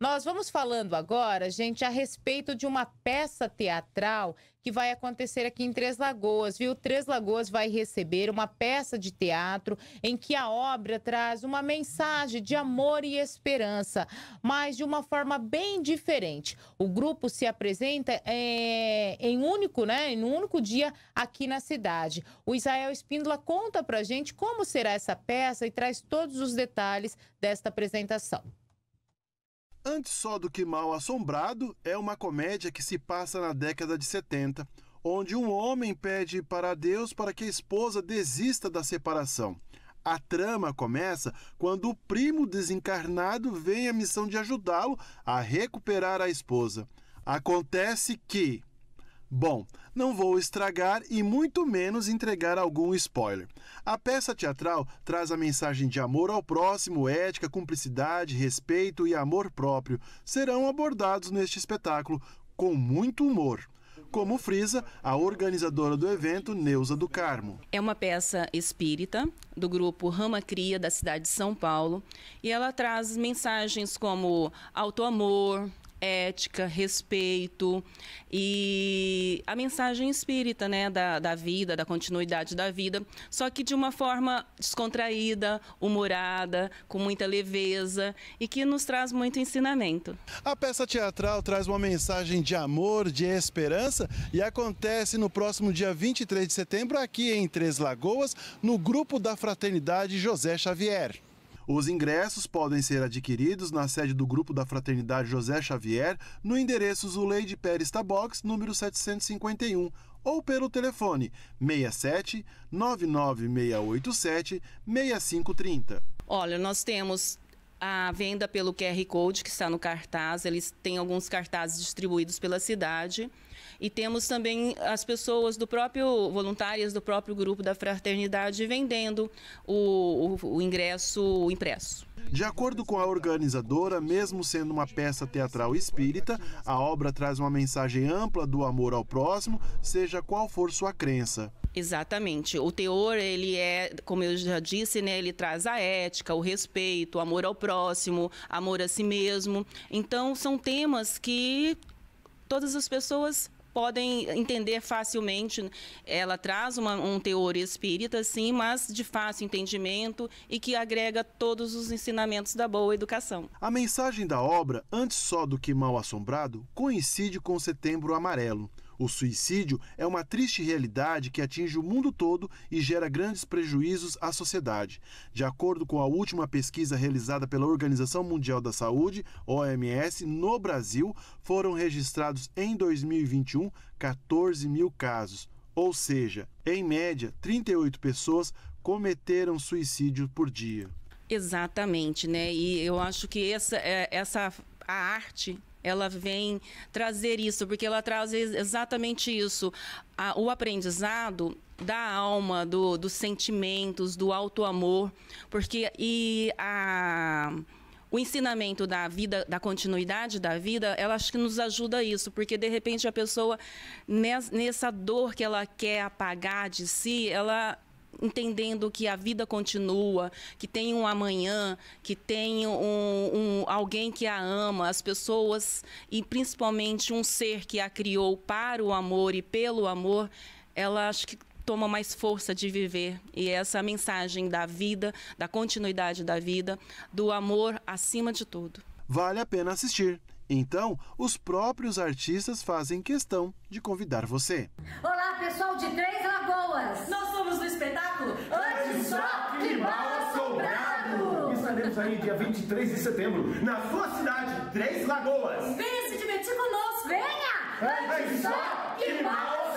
Nós vamos falando agora, gente, a respeito de uma peça teatral que vai acontecer aqui em Três Lagoas, viu? Três Lagoas vai receber uma peça de teatro em que a obra traz uma mensagem de amor e esperança, mas de uma forma bem diferente. O grupo se apresenta é, em único, né? Em um único dia aqui na cidade. O Israel Espíndola conta pra gente como será essa peça e traz todos os detalhes desta apresentação. Antes só do que mal assombrado é uma comédia que se passa na década de 70, onde um homem pede para Deus para que a esposa desista da separação. A trama começa quando o primo desencarnado vem à missão de ajudá-lo a recuperar a esposa. Acontece que, Bom, não vou estragar e muito menos entregar algum spoiler. A peça teatral traz a mensagem de amor ao próximo, ética, cumplicidade, respeito e amor próprio. Serão abordados neste espetáculo com muito humor como frisa a organizadora do evento, Neuza do Carmo. É uma peça espírita do grupo Rama Cria da cidade de São Paulo e ela traz mensagens como autoamor, ética, respeito e a mensagem espírita, né, da, da vida, da continuidade da vida, só que de uma forma descontraída, humorada, com muita leveza e que nos traz muito ensinamento. A peça teatral traz uma mensagem de amor, de esperança e acontece no próximo dia 23 de setembro aqui em Três Lagoas, no grupo da Fraternidade José Xavier. Os ingressos podem ser adquiridos na sede do Grupo da Fraternidade José Xavier, no endereço Zuleide Pérez Tabox, número 751, ou pelo telefone 67 99687 6530. Olha, nós temos a venda pelo QR Code, que está no cartaz. Eles têm alguns cartazes distribuídos pela cidade. E temos também as pessoas do próprio, voluntárias do próprio grupo da fraternidade vendendo o, o, o ingresso impresso. De acordo com a organizadora, mesmo sendo uma peça teatral espírita, a obra traz uma mensagem ampla do amor ao próximo, seja qual for sua crença. Exatamente. O teor, ele é, como eu já disse, né, ele traz a ética, o respeito, o amor ao próximo próximo, amor a si mesmo. Então, são temas que todas as pessoas podem entender facilmente. Ela traz uma, um teor espírita, sim, mas de fácil entendimento e que agrega todos os ensinamentos da boa educação. A mensagem da obra, antes só do que mal assombrado, coincide com Setembro Amarelo o suicídio é uma triste realidade que atinge o mundo todo e gera grandes prejuízos à sociedade. De acordo com a última pesquisa realizada pela Organização Mundial da Saúde, OMS, no Brasil, foram registrados em 2021 14 mil casos. Ou seja, em média, 38 pessoas cometeram suicídio por dia. Exatamente, né? E eu acho que essa, é, essa a arte ela vem trazer isso, porque ela traz exatamente isso. A, o aprendizado da alma, do, dos sentimentos, do auto-amor, porque e a o ensinamento da vida, da continuidade da vida, ela acho que nos ajuda a isso, porque de repente a pessoa nessa dor que ela quer apagar de si, ela entendendo que a vida continua, que tem um amanhã, que tem um, um, alguém que a ama, as pessoas e principalmente um ser que a criou para o amor e pelo amor, ela acho que toma mais força de viver. E é essa é a mensagem da vida, da continuidade da vida, do amor acima de tudo. Vale a pena assistir. Então, os próprios artistas fazem questão de convidar você. Olá, pessoal de Três Lagoas! Nós somos Castanho dia 23 de setembro, na sua cidade, Três Lagoas. Venha se divertir conosco, venha! É, é Antes só que mal!